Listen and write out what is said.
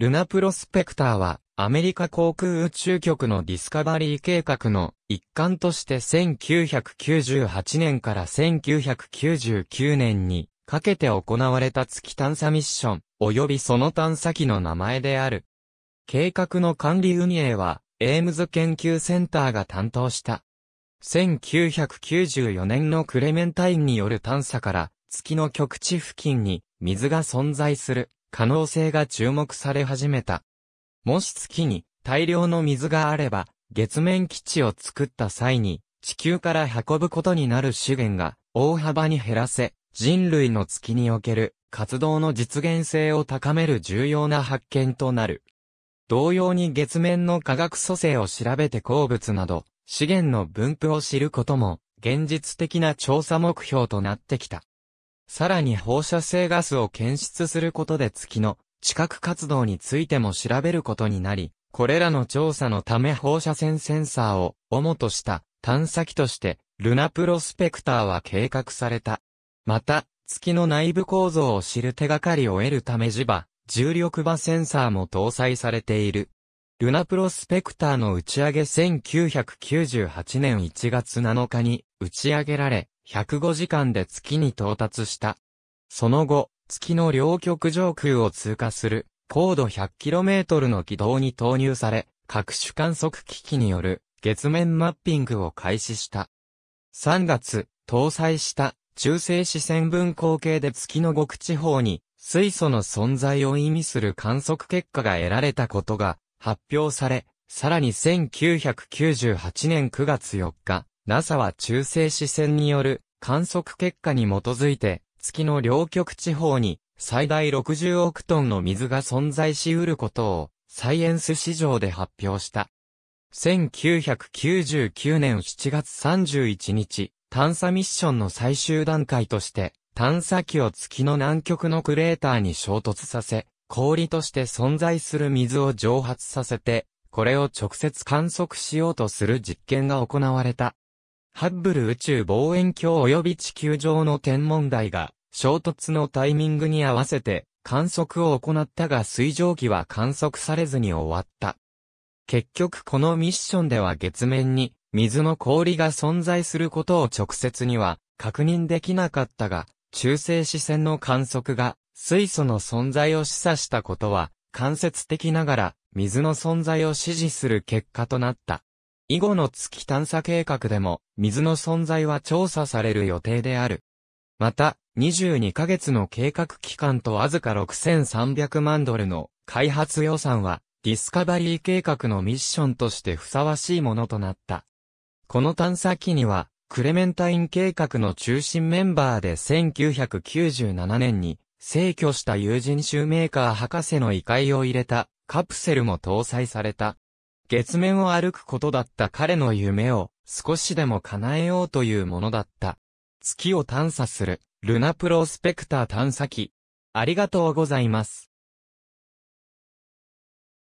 ルナプロスペクターは、アメリカ航空宇宙局のディスカバリー計画の一環として1998年から1999年にかけて行われた月探査ミッション、及びその探査機の名前である。計画の管理運営は、エームズ研究センターが担当した。1994年のクレメンタインによる探査から、月の極地付近に水が存在する可能性が注目され始めた。もし月に大量の水があれば、月面基地を作った際に、地球から運ぶことになる資源が大幅に減らせ、人類の月における活動の実現性を高める重要な発見となる。同様に月面の化学組成を調べて鉱物など、資源の分布を知ることも、現実的な調査目標となってきた。さらに放射性ガスを検出することで月の地殻活動についても調べることになり、これらの調査のため放射線センサーを主とした探査機としてルナプロスペクターは計画された。また、月の内部構造を知る手がかりを得るため磁場、重力場センサーも搭載されている。ルナプロスペクターの打ち上げ1998年1月7日に打ち上げられ、105時間で月に到達した。その後、月の両極上空を通過する、高度 100km の軌道に投入され、各種観測機器による月面マッピングを開始した。3月、搭載した中性子線分光計で月の極地方に水素の存在を意味する観測結果が得られたことが発表され、さらに1998年9月4日、NASA は中性子線による観測結果に基づいて、月の両極地方に最大60億トンの水が存在し得ることをサイエンス市場で発表した。1999年7月31日、探査ミッションの最終段階として、探査機を月の南極のクレーターに衝突させ、氷として存在する水を蒸発させて、これを直接観測しようとする実験が行われた。ハッブル宇宙望遠鏡及び地球上の天文台が、衝突のタイミングに合わせて観測を行ったが水蒸気は観測されずに終わった。結局このミッションでは月面に水の氷が存在することを直接には確認できなかったが、中性子線の観測が水素の存在を示唆したことは間接的ながら水の存在を支持する結果となった。以後の月探査計画でも、水の存在は調査される予定である。また、22ヶ月の計画期間とわずか6300万ドルの開発予算は、ディスカバリー計画のミッションとしてふさわしいものとなった。この探査機には、クレメンタイン計画の中心メンバーで1997年に、逝去した友人シューメーカー博士の異界を入れたカプセルも搭載された。月面を歩くことだった彼の夢を少しでも叶えようというものだった。月を探査する、ルナプロスペクター探査機。ありがとうございます。